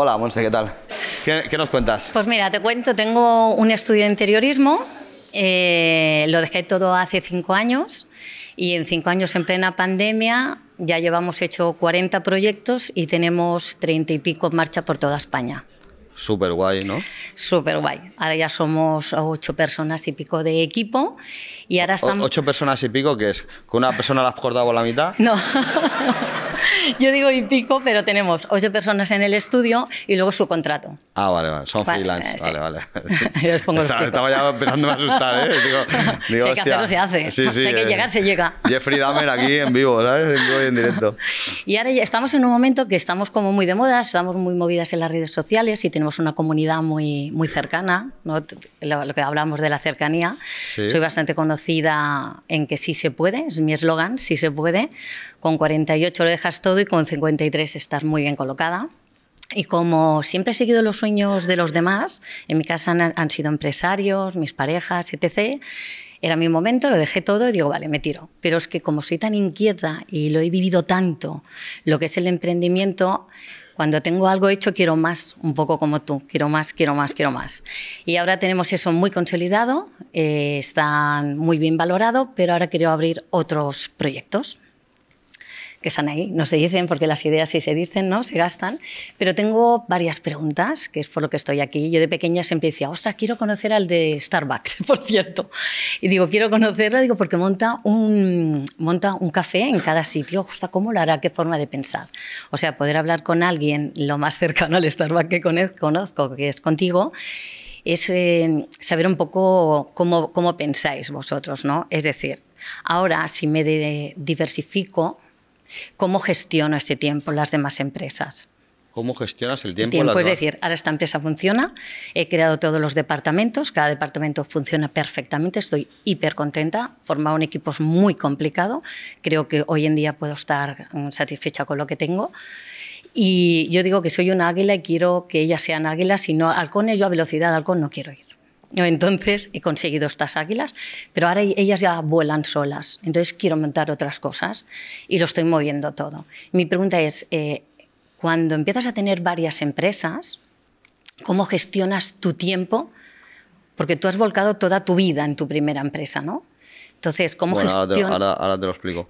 Hola, Monse, ¿qué tal? ¿Qué, nos cuentas? Pues mira, te cuento, tengo un estudio de interiorismo, eh, lo dejé todo hace cinco años y en cinco años en plena pandemia ya llevamos hecho 40 proyectos y tenemos 30 y pico en marcha por toda España. Súper guay, ¿no? Súper guay. Ahora ya somos ocho personas y pico de equipo y ahora estamos... ¿Ocho personas y pico que es? ¿Con una persona la has cortado por la mitad? No. Yo digo y pico, pero tenemos ocho personas en el estudio y luego su contrato. Ah, vale, vale. Son freelance. Vale, vale. estaba ya empezando a asustar, ¿eh? Digo, digo hay que hacerlo se hace. Sí, hay que eh, llegar, se llega. Jeffrey Dahmer aquí en vivo, ¿sabes? En vivo y en directo. Y ahora ya estamos en un momento que estamos como muy de moda, estamos muy movidas en las redes sociales y tenemos una comunidad muy, muy cercana, ¿no? lo, que hablamos de la cercanía. Soy bastante conocida en que sí se puede, es mi eslogan, sí se puede. Con 48 lo dejas todo y con 53 estás muy bien colocada. Y como siempre he seguido los sueños de los demás, en mi casa han, sido empresarios, mis parejas, etc. Era mi momento, lo dejé todo y digo, vale, me tiro. Pero es que como soy tan inquieta y lo he vivido tanto, lo que es el emprendimiento, cuando tengo algo hecho quiero más, un poco como tú, quiero más, quiero más, quiero más. Y ahora tenemos eso muy consolidado, están eh, está muy bien valorado, pero ahora quiero abrir otros proyectos que están ahí, no se dicen porque las ideas sí se dicen, ¿no? Se gastan. Pero tengo varias preguntas, que es por lo que estoy aquí. Yo de pequeña siempre decía, ostras, quiero conocer al de Starbucks, por cierto. Y digo, quiero conocerlo, digo, porque monta un, monta un café en cada sitio. Justa, ¿cómo lo hará? ¿Qué forma de pensar? O sea, poder hablar con alguien lo más cercano al Starbucks que conozco, que es contigo es eh, saber un poco cómo, cómo, pensáis vosotros, ¿no? Es decir, ahora si me diversifico, ¿Cómo gestiona ese tiempo las demás empresas? ¿Cómo gestionas el tiempo? Pues es decir, ahora esta empresa funciona, he creado todos los departamentos, cada departamento funciona perfectamente, estoy hiper contenta, formar un equipo es muy complicado, creo que hoy en día puedo estar mm, satisfecha con lo que tengo. Y yo digo que soy una águila y quiero que ellas sean águilas, no halcones yo a velocidad halcón no quiero ir. Entonces he conseguido estas águilas, pero ahora e-, ellas ya vuelan solas. Entonces quiero montar otras cosas y lo estoy moviendo todo. Mi pregunta es, eh, cuando empiezas a tener varias empresas, ¿cómo gestionas tu tiempo? Porque tú has volcado toda tu vida en tu primera empresa, ¿no? Entonces, ¿cómo, gestionas,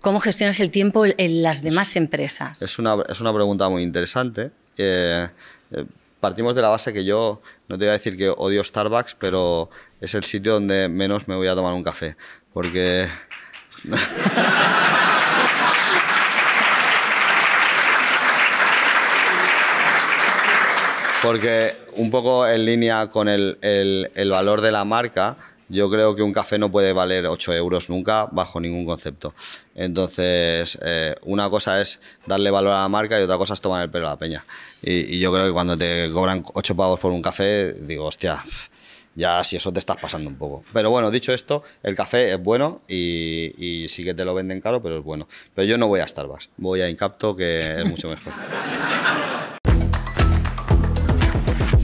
¿cómo gestionas el tiempo en las demás empresas? Es una, pregunta muy interesante. Eh, eh, partimos de la base que yo, no te voy a decir que odio Starbucks, pero es el sitio donde menos me voy a tomar un café. Porque... porque un poco en línea con el, el valor de la marca, yo creo que un café no puede valer 8 euros nunca, bajo ningún concepto. Entonces, eh, una cosa es darle valor a la marca y otra cosa es tomar el pelo a la peña. Y, yo creo que cuando te cobran 8 pavos por un café, digo, hostia, ya si eso te estás pasando un poco. Pero bueno, dicho esto, el café es bueno y, y, sí que te lo venden caro, pero es bueno. Pero yo no voy a Starbucks, voy a Incapto, que es mucho mejor.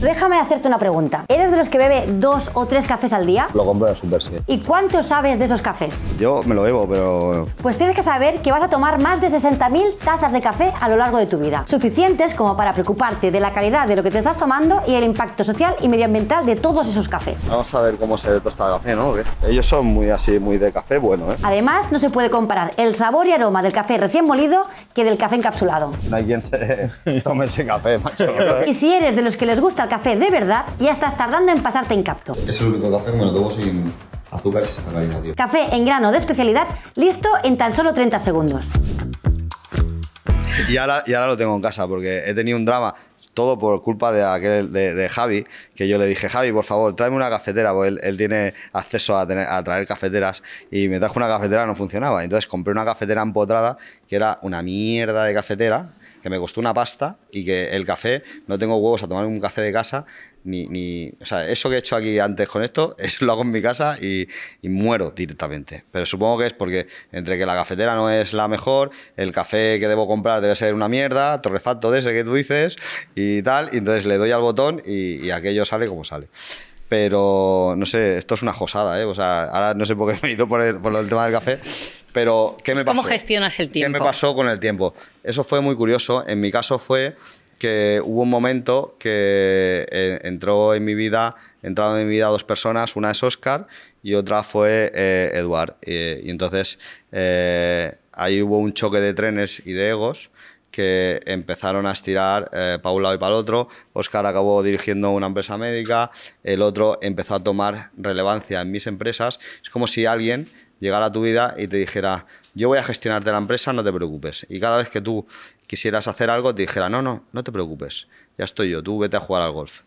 Déjame hacerte una pregunta. ¿Eres de los que bebe dos o tres cafés al día? Lo compro en el Super ¿Y cuánto sabes de esos cafés? Yo me lo bebo, pero... Pues tienes que saber que vas a tomar más de 60.000 tazas de café a lo largo de tu vida. Suficientes como para preocuparte de la calidad de lo que te estás tomando y el impacto social y medioambiental de todos esos cafés. Vamos a ver cómo se tosta el café, ¿no? Ellos son muy así, muy de café bueno, ¿eh? Además, no se puede comparar el sabor y aroma del café recién molido que del café encapsulado. No hay quien se tome ese café, macho. y si eres de los que les gusta el café café de verdad ya estás tardando en pasarte en capto. Es el único café que me lo tomo sin azúcar y sin sacarina, tío. Café en grano de especialidad, listo en tan solo 30 segundos. Y ahora, y ahora lo tengo en casa porque he tenido un drama todo por culpa de aquel de, Javi, que yo le dije, Javi, por favor, tráeme una cafetera, porque él, tiene acceso a, a, traer cafeteras, y me trajo una cafetera, no funcionaba. Entonces compré una cafetera empotrada, que era una mierda de cafetera, que me costó una pasta, y que el café, no tengo huevos a tomar un café de casa, ni, ni, O sea, eso que he hecho aquí antes con esto, eso lo hago en mi casa y, y, muero directamente. Pero supongo que es porque entre que la cafetera no es la mejor, el café que debo comprar debe ser una mierda, torrefacto de ese que tú dices y tal, entonces le doy al botón y, y aquello sale como sale. Pero no sé, esto es una josada, ¿eh? O sea, ahora no sé por qué me he ido por el, tema del café, pero ¿qué me pasó? ¿Cómo gestionas el tiempo? ¿Qué me pasó con el tiempo? Eso fue muy curioso. En mi caso fue que hubo un momento que eh, entró en mi vida, entraron en mi vida dos personas, una es Oscar y otra fue eh, Eduard. y entonces eh, ahí hubo un choque de trenes y de egos que empezaron a estirar para un lado y para el otro. Oscar acabó dirigiendo una empresa médica, el otro empezó a tomar relevancia en mis empresas. Es como si alguien llegara a tu vida y te dijera, yo voy a gestionarte la empresa, no te preocupes. Y cada vez que tú quisieras hacer algo, te dijera, no, no, no te preocupes, ya estoy yo, tú vete a jugar al golf.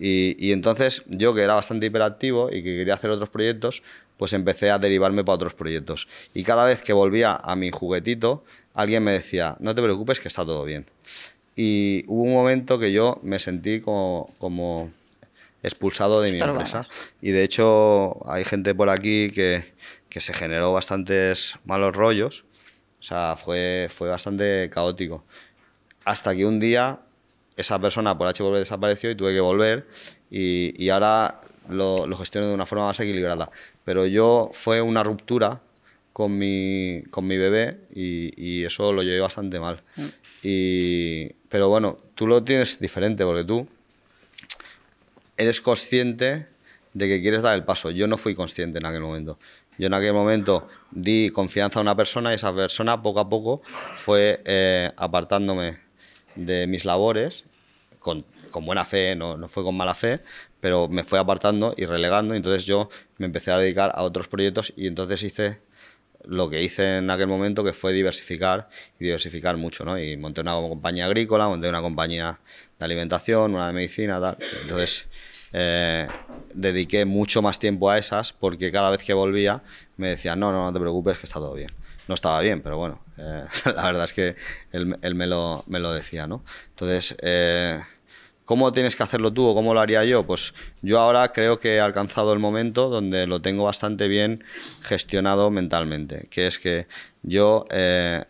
Y, entonces yo, que era bastante hiperactivo y que quería hacer otros proyectos, pues empecé a derivarme para otros proyectos. Y cada vez que volvía a mi juguetito, alguien me decía, no te preocupes, que está todo bien. Y hubo un momento que yo me sentí como, expulsado de mi empresa. Y de hecho hay gente por aquí que, que se generó bastantes malos rollos. O sea, fue, fue bastante caótico. Hasta que un día esa persona por volver desapareció y tuve que volver y, y ahora lo, lo, gestiono de una forma más equilibrada. Pero yo fue una ruptura con mi, con mi bebé y, y eso lo llevé bastante mal. Mm. Y, pero bueno, tú lo tienes diferente porque tú eres consciente de que quieres dar el paso. Yo no fui consciente en aquel momento. Yo en aquel momento di confianza a una persona y esa persona poco a poco fue eh, apartándome de mis labores, con, buena fe, no, fue con mala fe, pero me fue apartando y relegando. entonces yo me empecé a dedicar a otros proyectos y entonces hice lo que hice en aquel momento, que fue diversificar y diversificar mucho. ¿no? Y monté una compañía agrícola, monté una compañía de alimentación, una de medicina, tal. Entonces eh, dediqué mucho más tiempo a esas porque cada vez que volvía me decía, no, no, no te preocupes, que está todo bien. No estaba bien, pero bueno, eh, la verdad es que él, me, lo, me, lo, decía, ¿no? Entonces, eh, ¿cómo tienes que hacerlo tú o cómo lo haría yo? Pues yo ahora creo que he alcanzado el momento donde lo tengo bastante bien gestionado mentalmente, que es que yo,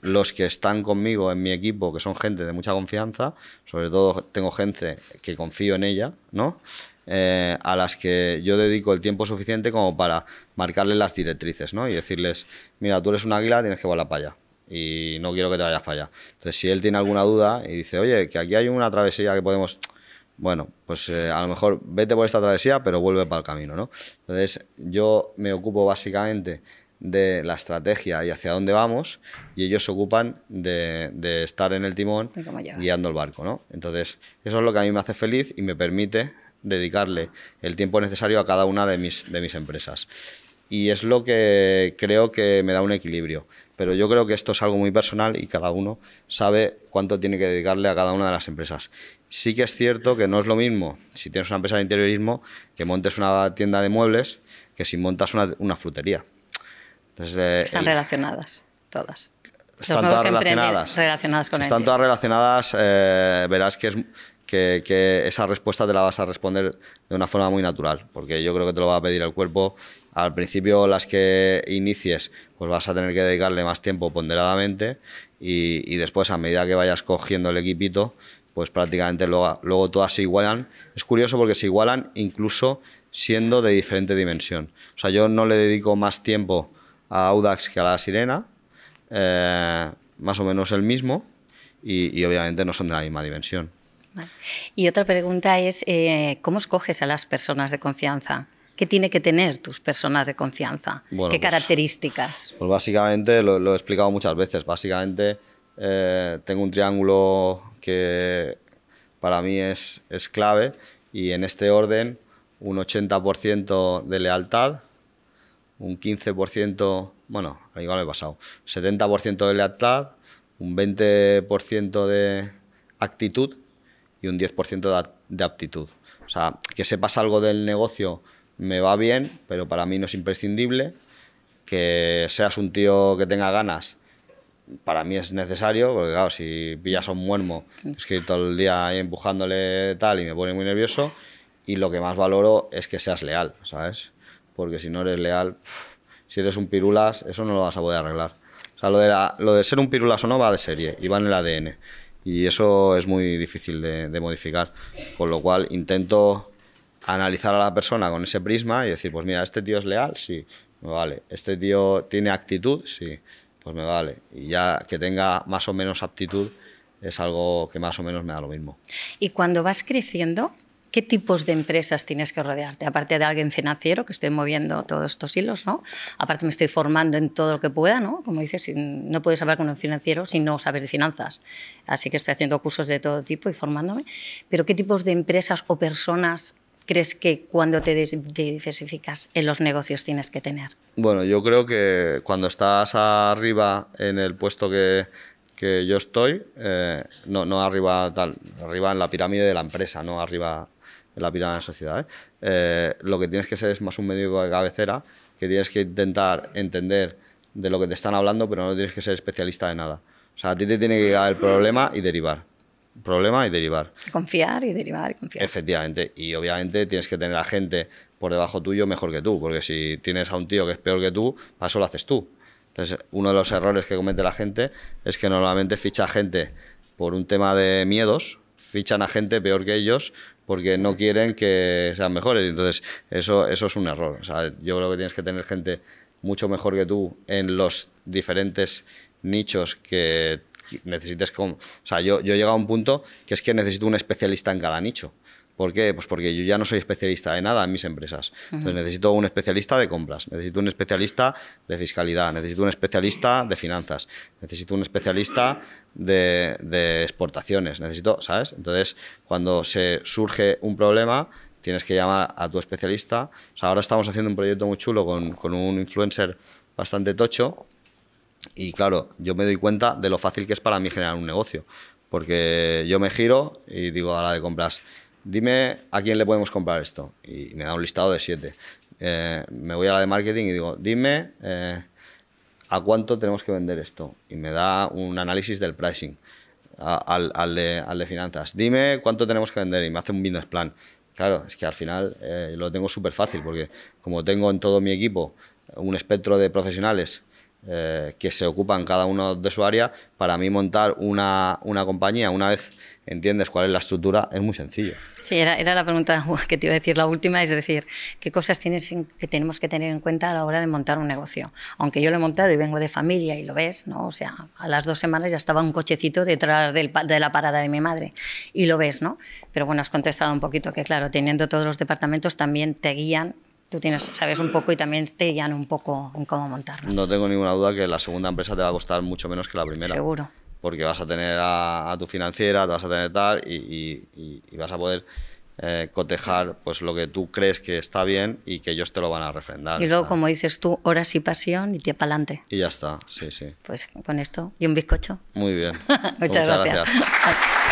los que están conmigo en mi equipo, que son gente de mucha confianza, sobre todo tengo gente que confío en ella, ¿no? Eh, a las que yo dedico el tiempo suficiente como para marcarles las directrices, ¿no? Y decirles, mira, tú eres un águila, tienes que volar para allá y no quiero que te vayas para allá. Entonces, si él tiene alguna duda y dice, oye, que aquí hay una travesía que podemos... Bueno, pues eh, a lo mejor vete por esta travesía, pero vuelve para el camino, ¿no? Entonces, yo me ocupo básicamente de la estrategia y hacia dónde vamos, y ellos se ocupan de, estar en el timón guiando el barco, ¿no? Entonces, eso es lo que a mí me hace feliz y me permite dedicarle el tiempo necesario a cada una de mis, de mis empresas. Y es lo que creo que me da un equilibrio. Pero yo creo que esto es algo muy personal y cada uno sabe cuánto tiene que dedicarle a cada una de las empresas. Sí que es cierto que no es lo mismo si tienes una empresa de interiorismo que montes una tienda de muebles que si montas una, frutería. Eh, están relacionadas todas están todas relacionadas. relacionadas están todas relacionadas, eh, verás que es, que, esa respuesta te la vas a responder de una forma muy natural, porque yo creo que te lo va a pedir el cuerpo. Al principio las que inicies, pues vas a tener que dedicarle más tiempo ponderadamente y, después a medida que vayas cogiendo el equipito, pues prácticamente luego, luego todas se igualan. Es curioso porque se igualan incluso siendo de diferente dimensión. O sea, yo no le dedico más tiempo a Audax que a la Sirena, eh, más o menos el mismo, y obviamente no son de la misma dimensión. Y otra pregunta es, eh, ¿cómo escoges a las personas de confianza? ¿Qué tiene que tener tus personas de confianza? ¿Qué pues, características? Pues básicamente, lo, he explicado muchas veces, básicamente eh, tengo un triángulo que para mí es, es clave y en este orden un 80% de lealtad, un 15%, bueno, igual me he pasado, 70% de lealtad, un 20% de actitud y un 10% de aptitud. O sea, que sepas algo del negocio me va bien, pero para mí no es imprescindible. Que seas un tío que tenga ganas, para mí es necesario, porque claro, si pillas a un muermo, es que todo el día ahí empujándole tal y me pone muy nervioso. Y lo que más valoro es que seas leal, ¿sabes? Porque si no eres leal, si eres un pirulas, eso no lo vas a poder arreglar. O sea, lo de, la, lo de ser un pirulas o no va de serie y va en el ADN y eso es muy difícil de, modificar. Con lo cual intento analizar a la persona con ese prisma y decir, pues mira, este tío es leal, sí, me vale. Este tío tiene actitud, sí, pues me vale. Y ya que tenga más o menos actitud es algo que más o menos me da lo mismo. Y cuando vas creciendo, ¿Qué tipos de empresas tienes que rodearte? Aparte de alguien financiero, que estoy moviendo todos estos hilos, ¿no? Aparte me estoy formando en todo lo que pueda, ¿no? Como dices, no puedes hablar con un financiero si no sabes de finanzas. Así que estoy haciendo cursos de todo tipo y formándome. Pero ¿qué tipos de empresas o personas crees que cuando te diversificas en los negocios tienes que tener? Bueno, yo creo que cuando estás arriba en el puesto que, que yo estoy, eh, no, no arriba tal, arriba en la pirámide de la empresa, no arriba la pirámide de la sociedad. ¿eh? Eh, lo que tienes que ser es más un médico de cabecera, que tienes que intentar entender de lo que te están hablando, pero no tienes que ser especialista de nada. O sea, a ti te tiene que llegar el problema y derivar. Problema y derivar. Confiar y derivar y confiar. Efectivamente. Y obviamente tienes que tener a gente por debajo tuyo mejor que tú, porque si tienes a un tío que es peor que tú, para lo haces tú. Entonces, uno de los errores que comete la gente es que normalmente ficha gente por un tema de miedos, fichan a gente peor que ellos porque no quieren que sean mejores. Entonces, eso, eso es un error. O sea, yo creo que tienes que tener gente mucho mejor que tú en los diferentes nichos que necesites. Con, o sea, yo, yo he llegado a un punto que es que necesito un especialista en cada nicho. ¿Por qué? Pues porque yo ya no soy especialista de nada en mis empresas. Entonces necesito un especialista de compras, necesito un especialista de fiscalidad, necesito un especialista de finanzas, necesito un especialista de, exportaciones, necesito, ¿sabes? Entonces, cuando se surge un problema, tienes que llamar a tu especialista. O sea, ahora estamos haciendo un proyecto muy chulo con, con un influencer bastante tocho y claro, yo me doy cuenta de lo fácil que es para mí generar un negocio, porque yo me giro y digo a la de compras, dime a quién le podemos comprar esto. Y me da un listado de siete. Eh, me voy a la de marketing y digo, dime eh, a cuánto tenemos que vender esto. Y me da un análisis del pricing al, de, finanzas. Dime cuánto tenemos que vender y me hace un business plan. Claro, es que al final eh, lo tengo súper fácil porque como tengo en todo mi equipo un espectro de profesionales eh, que se ocupan cada uno de su área, para mí montar una, una, compañía, una vez entiendes cuál es la estructura, es muy sencillo. Sí, era, era, la pregunta que te iba a decir, la última, es decir, ¿qué cosas tienes que tenemos que tener en cuenta a la hora de montar un negocio? Aunque yo lo he montado y vengo de familia y lo ves, ¿no? O sea, a las dos semanas ya estaba un cochecito detrás del, de la parada de mi madre y lo ves, ¿no? Pero bueno, has contestado un poquito que, claro, teniendo todos los departamentos también te guían tú tienes, sabes un poco y también te guían un poco en cómo montarlo. No tengo ninguna duda que la segunda empresa te va a costar mucho menos que la primera. Seguro. Porque vas a tener a, tu financiera, te vas a tener tal y, vas a poder eh, cotejar pues lo que tú crees que está bien y que ellos te lo van a refrendar. Y luego, como dices tú, horas y pasión y te pa'lante. Y ya está, sí, sí. Pues con esto y un bizcocho. Muy bien. Muchas, gracias.